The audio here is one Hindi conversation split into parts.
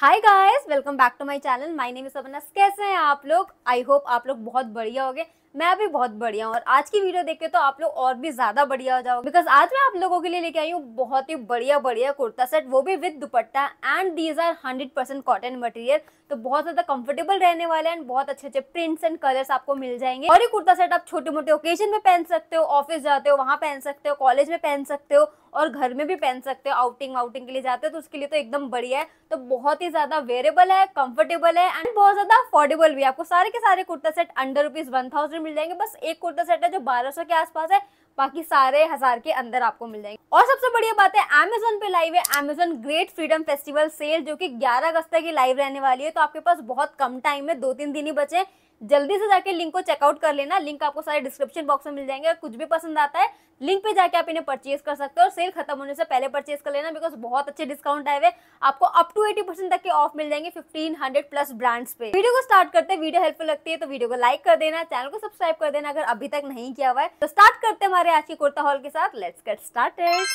hi guys welcome back to my channel my name is सबनस कैसे हैं आप लोग आई होप आप लोग बहुत बढ़िया हो गए मैं भी बहुत बढ़िया हूँ और आज की वीडियो देख के तो आप लोग और भी ज्यादा बढ़िया हो जाओगे बिकॉज आज मैं आप लोगों के लिए लेके आई हूँ बहुत ही बढ़िया बढ़िया कुर्ता सेट वो भी with dupatta and these are hundred percent cotton material तो बहुत ज्यादा कंफर्टेबल रहने वाले एंड बहुत अच्छे अच्छे प्रिंट्स एंड कलर्स आपको मिल जाएंगे और ये कुर्ता सेट आप छोटे मोटे ओकेजन में पहन सकते हो ऑफिस जाते हो वहाँ पहन सकते हो कॉलेज में पहन सकते हो और घर में भी पहन सकते हो आउटिंग आउटिंग के लिए जाते हो तो उसके लिए तो एकदम बढ़िया है तो बहुत ही ज्यादा वेरेबल है कंफर्टेबल है एंड बहुत ज्यादा अफोर्डेबल भी आपको सारे के सारे kurta set under rupees one thousand में मिल जाएंगे बस एक कुर्ता सेट है जो 1200 के आसपास है बाकी सारे हजार के अंदर आपको मिल जाएंगे और सबसे बढ़िया बात है अमेजोन पे लाइव है Amazon great freedom festival sale जो कि 11 अगस्त तक लाइव रहने वाली है तो आपके पास बहुत कम टाइम है दो तीन दिन ही बचे जल्दी से जाके लिंक को चेकआउट कर लेना लिंक आपको सारे डिस्क्रिप्शन बॉक्स में मिल जाएंगे कुछ भी पसंद आता है लिंक पे जाके आप इन्हें परचेज कर सकते हो और सेल खत्म होने से पहले परचेज कर लेना बिकॉज बहुत अच्छे डिस्काउंट आए हुए आपको अप टू एटी परसेंट तक के ऑफ मिल जाएंगे फिफ्टीन हंड्रेड प्लस ब्रांड्स पे वीडियो को स्टार्ट करते हैं वीडियो हेल्पफुल लगती है तो वीडियो को लाइक कर देना चैनल को सब्सक्राइब कर देना अगर अभी तक नहीं किया हुआ है तो स्टार्ट करते हैं हमारे आज के कुर्ता हॉल के साथ लेट्स गेट स्टार्टेड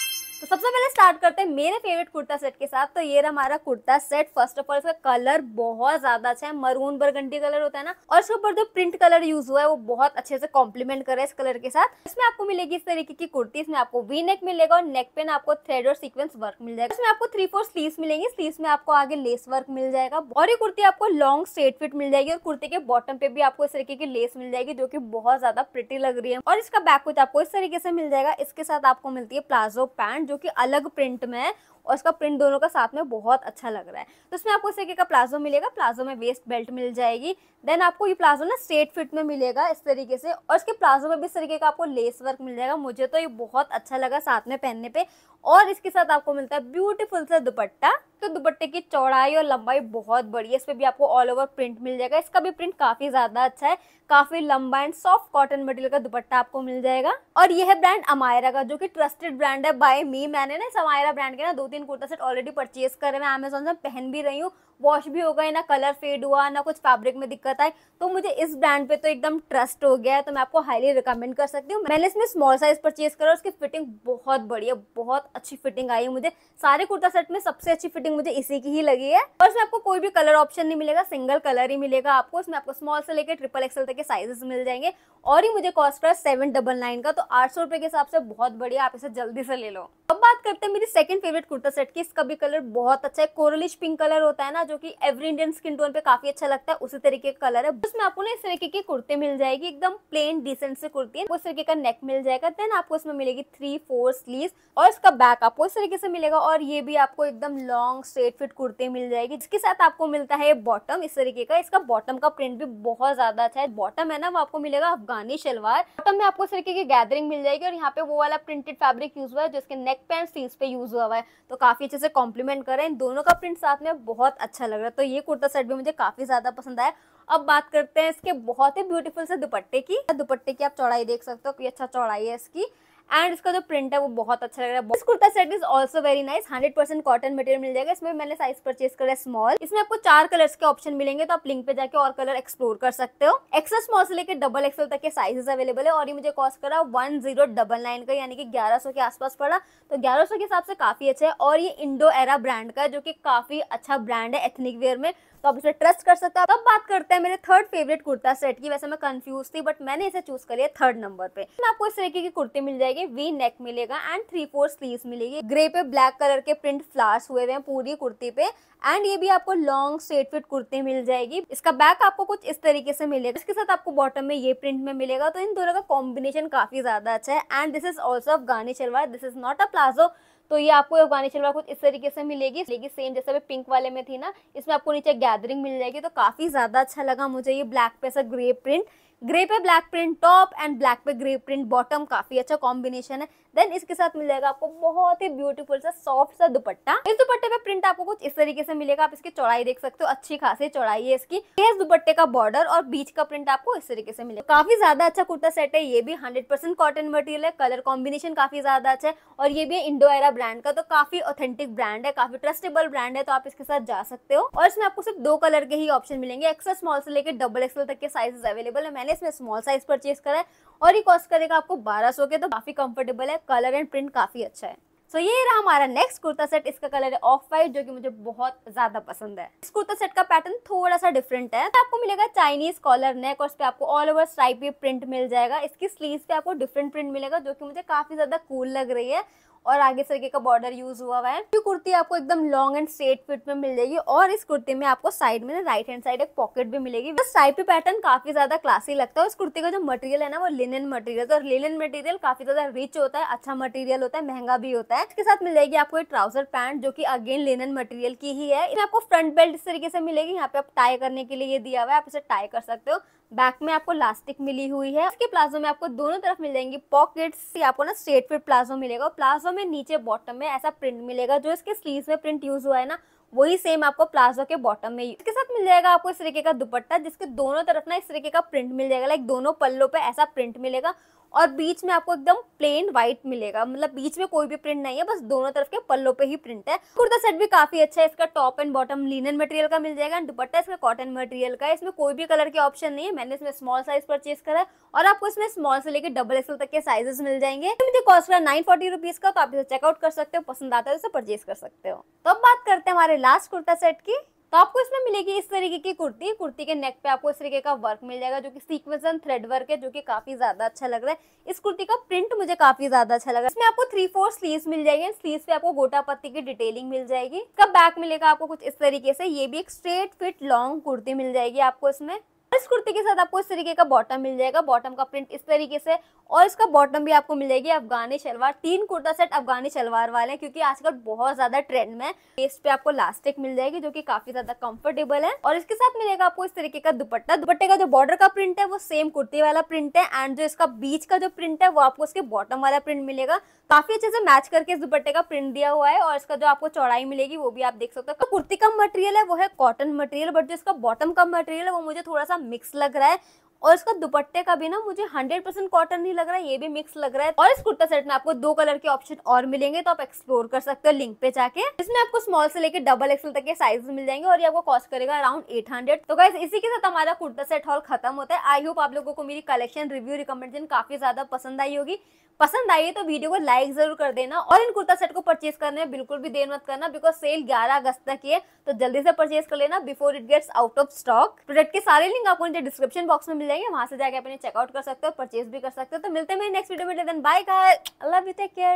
तो सबसे पहले स्टार्ट करते हैं मेरे फेवरेट कुर्ता सेट के साथ तो ये रहा हमारा kurta set first of all इसका कलर बहुत ज्यादा अच्छा है मरून बरगंडी कलर होता है ना और इसके ऊपर जो प्रिंट कलर यूज हुआ है वो बहुत अच्छे से कॉम्प्लीमेंट करे इस कलर के साथ इसमें आपको मिलेगी इस तरीके की कुर्ती इसमें आपको वी नेक मिलेगा और नेक पेन आपको थ्रेड और सिक्वेंस वर्क मिल जाएगा इसमें आपको थ्री फोर स्लीव मिलेंगे स्लीव में आपको आगे लेस वर्क मिल जाएगा और ये कुर्ती आपको लॉन्ग स्ट्रेट फिट मिल जाएगी और कुर्ती के बॉटम पे भी आपको इस तरीके की लेस मिल जाएगी जो की बहुत ज्यादा प्रिटी लग रही है और इसका बैक कुछ आपको इस तरीके से मिल जाएगा इसके साथ आपको मिलती है प्लाजो पैंट जो कि अलग प्रिंट में है और इसका प्रिंट दोनों का साथ में बहुत अच्छा लग रहा है तो इसमें आपको इस तरीके का प्लाजो मिलेगा प्लाजो में वेस्ट बेल्ट मिल जाएगी देन आपको ये प्लाजो ना स्ट्रेट फिट में मिलेगा इस तरीके से और इसके प्लाजो में भी इस तरीके का आपको लेस वर्क मिल जाएगा मुझे तो ये बहुत अच्छा लगा साथ में पहनने पे और इसके साथ आपको मिलता है ब्यूटीफुल सा दुपट्टा तो दुपट्टे की चौड़ाई और लंबाई बहुत बड़ी है इस पर भी आपको ऑल ओवर प्रिंट मिल जाएगा इसका भी प्रिंट काफी ज्यादा अच्छा है काफी लंबा एंड सॉफ्ट कॉटन मटेरियल का दुपट्टा आपको मिल जाएगा और यह ब्रांड अमायरा का जो कि ट्रस्टेड ब्रांड है बाय मी मैंने ना इस अमायरा ब्रांड के ना दो तीन कुर्ता सेट ऑलरेडी परचेज करे मैं अमेजोन से पहन भी रही हूँ वॉश भी हो गए ना कलर फेड हुआ ना कुछ फैब्रिक में दिक्कत आई तो मुझे इस ब्रांड पे तो एकदम ट्रस्ट हो गया है तो मैं आपको हाईली रिकमेंड कर सकती हूँ मैंने इसमें स्मॉल साइज परचेज करा उसकी फिटिंग बहुत बढ़िया बहुत अच्छी फिटिंग आई है मुझे सारे कुर्ता सेट में सबसे अच्छी फिटिंग मुझे इसी की ही लगी है और इसमें आपको कोई भी कलर ऑप्शन नहीं मिलेगा सिंगल कलर ही मिलेगा आपको इसमें आपको स्मॉल से लेकर ट्रिपल एक्सल तक के साइजेस मिल जाएंगे और ही मुझे कॉस्ट करा सेवन डबल नाइन का तो आठ सौ रुपए के हिसाब से बहुत बढ़िया आप इसे जल्दी से ले लो अब बात करते हैं मेरी second favourite kurti kurta set की इसका भी कलर बहुत अच्छा है कोरलिश पिंक कलर होता है ना जो कि एवरी इंडियन स्किन टोन पे काफी अच्छा लगता है उसी तरीके का कलर है उसमें आपको ना इस तरीके की कुर्ती मिल जाएगी एकदम प्लेन डिसेंट से कुर्ती है उस तरीके का नेक मिल जाएगा देन आपको इसमें मिलेगी थ्री फोर स्लीव और इसका बैक आपको इस तरीके से मिलेगा और ये भी आपको एकदम लॉन्ग स्ट्रेट फिट कुर्ती मिल जाएगी जिसके साथ आपको मिलता है बॉटम इस तरीके का इसका बॉटम का प्रिंट भी बहुत ज्यादा अच्छा है बॉटम है ना वो आपको मिलेगा अफगानी शलवार बॉटम में आपको इस तरीके की गैदरिंग मिल जाएगी और यहाँ पे वो वाला प्रिंटेड फैब्रिक यूज हुआ है जो इसके नेक पैंट स्लीव पे यूज हुआ है तो तो काफ़ी अच्छे से कॉम्प्लीमेंट करें इन दोनों का प्रिंट साथ में बहुत अच्छा लग रहा है तो ये कुर्ता सेट भी मुझे काफ़ी ज़्यादा पसंद आया अब बात करते हैं इसके बहुत ही ब्यूटीफुल से दुपट्टे की दुपट्टे की आप चौड़ाई देख सकते हो कि अच्छा चौड़ाई है इसकी एंड इसका जो प्रिंट है वो बहुत अच्छा लग रहा है kurta set is also very nice hundred percent cotton material मिल जाएगा इसमें मैंने साइज परचेज करा है स्मॉल इसमें आपको चार कलर्स के ऑप्शन मिलेंगे तो आप लिंक पे जाके और कलर एक्सप्लोर कर सकते हो एक्सल स्मॉल से लेकर डबल एक्सल तक के साइजेस अवेलेबल है और ये मुझे कॉस्ट करा वन जीरो डबल नाइन का यानी कि ग्यारह सौ के आसपास पड़ा तो ग्यारह सौ के हिसाब से काफी अच्छा है और ये इंडो एरा ब्रांड का जो की काफी अच्छा ब्रांड है एथनिक वेयर में तो आप इसे ट्रस्ट कर सकते हो अब बात करते हैं मेरे थर्ड फेवरेट कुर्ता सेट की वैसे मैं कंफ्यूज थी बट मैंने इसे चूज कर लिया थर्ड नंबर पे तो आपको इस तरीके की कुर्ती मिल जाएगी वी नेक मिलेगा एंड थ्री फोर स्लीव मिलेगी ग्रे पे ब्लैक कलर के प्रिंट फ्लार्स हुए हुए हैं पूरी कुर्ती पे एंड ये भी आपको लॉन्ग स्ट्रेट फिट कुर्ती मिल जाएगी इसका बैक आपको कुछ इस तरीके से मिलेगा इसके साथ आपको बॉटम में ये प्रिंट में मिलेगा तो इन दोनों का कॉम्बिनेशन काफी ज्यादा अच्छा है and this is also Afghani salwar this is not a palazzo तो ये आपको अफगानी शलवार कुछ इस तरीके से मिलेगी लेकिन सेम जैसे पिंक वाले में थी ना इसमें आपको नीचे गैदरिंग मिल जाएगी तो काफ़ी ज़्यादा अच्छा लगा मुझे ये ब्लैक पे ऐसा ग्रे प्रिंट ग्रे पे black print top and black पे ग्रे प्रिंट बॉटम काफी अच्छा कॉम्बिनेशन है देन इसके साथ मिल जाएगा आपको बहुत ही ब्यूटीफुल सा सॉफ्ट सा दुपट्टा इस दुपट्टे पे प्रिंट आपको कुछ इस तरीके से मिलेगा आप इसकी चौड़ाई देख सकते हो अच्छी खासी चौड़ाई है इसकी इस दुपट्टे का बॉर्डर और बीच का प्रिंट आपको इस तरीके से मिलेगा काफी ज्यादा अच्छा कुर्ता सेट है ये भी हंड्रेड कॉटन मटेरियल है कलर कॉम्बिनेशन काफी ज्यादा अच्छा है और ये भी एरा ब्रांड का तो काफी ऑथेंटिक ब्रांड है काफी ट्रस्टेबल ब्रांड है तो आप इसके साथ जा सकते हो और इसमें आपको सिर्फ दो कलर के ही ऑप्शन मिलेंगे एक्सल स्मॉल से लेकर डबल एक्सल तक के साइजेस अवेलेबल है मैंने इसमें स्मॉल साइज परचेज करा है और ये कॉस्ट करेगा आपको 1200 के तो काफी कंफर्टेबल है कलर एंड प्रिंट काफी अच्छा है तो so, ये रहा हमारा नेक्स्ट कुर्ता सेट इसका कलर है ऑफ वाइट जो कि मुझे बहुत ज्यादा पसंद है इस कुर्ता सेट का पैटर्न थोड़ा सा डिफरेंट है तो आपको मिलेगा चाइनीज कॉलर नेक और इस पे आपको ऑल ओवर स्ट्राइप प्रिंट मिल जाएगा इसकी स्लीव पे आपको डिफरेंट प्रिंट मिलेगा जो कि मुझे काफी ज्यादा कूल लग रही है और आगे से का बॉर्डर यूज हुआ हुआ है कुर्ती आपको एकदम लॉन्ग एंड स्ट्रेट फिट में मिल जाएगी और इस कुर्ती में आपको साइड में राइट हैंड साइड एक पॉकेट भी मिलेगी बस साइड पे पैटर्न काफी ज्यादा क्लासी लगता है इस कुर्ती का जो मटेरियल है ना वो लिनन मटेरियल और लिनन मटेरियल काफी ज्यादा रिच होता है अच्छा मटेरियल होता है महंगा भी होता है इसके साथ मिल जाएगी आपको एक ट्राउजर पैंट जो की अगेन लिनन मटेरियल की ही है आपको फ्रंट बेल्ट इस तरीके से मिलेगी यहाँ पे आप टाई करने के लिए ये दिया हुआ है आप इसे टाई कर सकते हो बैक में आपको लास्टिक मिली हुई है इसके प्लाजो में आपको दोनों तरफ मिल जाएंगी पॉकेट्स आपको ना स्ट्रेट फिट प्लाजो मिलेगा प्लाजो में नीचे बॉटम में ऐसा प्रिंट मिलेगा जो इसके स्लीव में प्रिंट यूज हुआ है ना वही सेम आपको प्लाजो के बॉटम में इसके साथ मिल जाएगा आपको इस तरीके का दुपट्टा जिसके दोनों तरफ ना इस तरीके का प्रिंट मिल जाएगा लाइक दोनों पल्लों पे ऐसा प्रिंट मिलेगा और बीच में आपको एकदम प्लेन व्हाइट मिलेगा मतलब बीच में कोई भी प्रिंट नहीं है बस दोनों तरफ के पल्लों पे ही प्रिंट है कुर्ता सेट भी काफी अच्छा है इसका top and bottom linen material का मिल जाएगा दुपट्टा इसका कॉटन मटेरियल का इसमें कोई भी कलर के ऑप्शन नहीं है मैंने इसमें स्मॉल साइज परचेज करा है और आपको इसमें स्मॉल से लेकर डबल एक्सल तक के साइजेस मिल जाएंगे मुझे कॉस्ट का नाइन फोर्टी रुपीज का तो आप इसे चेकआउट कर सकते हो पसंद आता है तो इसे परचेज कर सकते हो तो अब बात करते हैं हमारे लास्ट कुर्ता सेट की तो आपको इसमें मिलेगी इस तरीके की कुर्ती कुर्ती के नेक पे आपको इस तरीके का वर्क मिल जाएगा जो कि सीक्वेंस एंड थ्रेड वर्क है जो कि काफी ज्यादा अच्छा लग रहा है इस कुर्ती का प्रिंट मुझे काफी ज्यादा अच्छा लग रहा है इसमें आपको थ्री फोर स्लीव मिल जाएगी स्लीव पे आपको गोटा पत्ती की डिटेलिंग मिल जाएगी इसका बैक मिलेगा आपको कुछ इस तरीके से ये भी एक स्ट्रेट फिट लॉन्ग कुर्ती मिल जाएगी आपको इसमें इस कुर्ती के साथ आपको इस तरीके का बॉटम मिल जाएगा बॉटम का प्रिंट इस तरीके से और इसका बॉटम भी आपको मिल जाएगी अफगानी शलवार तीन कुर्ता सेट अफगानी शलवार वाले हैं क्योंकि आजकल बहुत ज्यादा ट्रेंड में वेस्ट पे आपको लास्टिक मिल जाएगी जो कि काफी ज्यादा कंफर्टेबल है और इसके साथ मिलेगा आपको इस तरीके का दुपट्टा दुपट्टे का जो बॉर्डर का प्रिंट है वो सेम कुर्ती वाला प्रिंट है एंड जो इसका बीच का जो प्रिंट है वो आपको इसके बॉटम वाला प्रिंट मिलेगा काफी अच्छे से मैच करके इस दुपट्टे का प्रिंट दिया हुआ है और इसका जो आपको चौड़ाई मिलेगी वो भी आप देख सकते हो कुर्ती का मटेरियल है वो है कॉटन मटेरियल बट जो इसका बॉटम का मटेरियल है वो मुझे थोड़ा सा मिक्स लग रहा है और इसका दुपट्टे का भी ना मुझे 100% परसेंट कॉटन नहीं लग रहा है ये भी मिक्स लग रहा है और इस कुर्ता सेट में आपको दो कलर के ऑप्शन और मिलेंगे तो आप एक्सप्लोर कर सकते हो लिंक पे जाके इसमें आपको स्मॉल से लेकर डबल एक्सल तक के साइज मिल जाएंगे और ये आपको कॉस्ट करेगा अराउंड 800 तो गाइज इसी के साथ हमारा कुर्ता सेट हॉल खत्म होता है आई होप आप लोगों को मेरी कलेक्शन रिव्यू रिकमेंडेशन काफी ज्यादा पसंद आई होगी पसंद आई है तो वीडियो को लाइक जरूर कर देना और इन कुर्ता सेट को परचेज करने में बिल्कुल भी देर मत करना बिकॉज सेल ग्यारह अगस्त तक है तो जल्दी से परचेज कर लेना before it gets out of stock product के सारे लिंक आपको नीचे डिस्क्रिप्शन बॉक्स में मिल जाएंगे वहां से जाकर अपने चेकआउट कर सकते हो परचेज भी कर सकते हो तो मिलते हैं मेरे नेक्स्ट वीडियो में बाय का लव यू टेक केयर